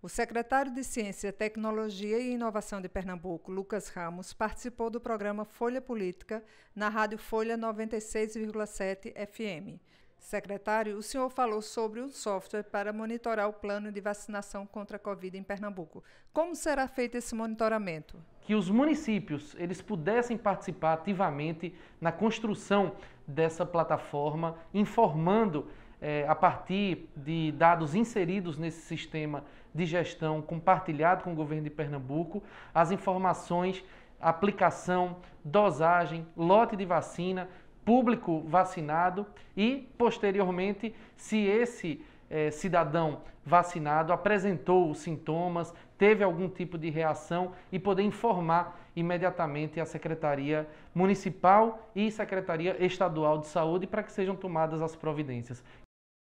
O secretário de Ciência, Tecnologia e Inovação de Pernambuco, Lucas Ramos, participou do programa Folha Política na rádio Folha 96,7 FM. Secretário, o senhor falou sobre um software para monitorar o plano de vacinação contra a Covid em Pernambuco. Como será feito esse monitoramento? Que os municípios eles pudessem participar ativamente na construção dessa plataforma, informando é, a partir de dados inseridos nesse sistema de gestão compartilhado com o governo de Pernambuco, as informações, aplicação, dosagem, lote de vacina, público vacinado e, posteriormente, se esse é, cidadão vacinado apresentou os sintomas, teve algum tipo de reação e poder informar imediatamente a Secretaria Municipal e Secretaria Estadual de Saúde para que sejam tomadas as providências.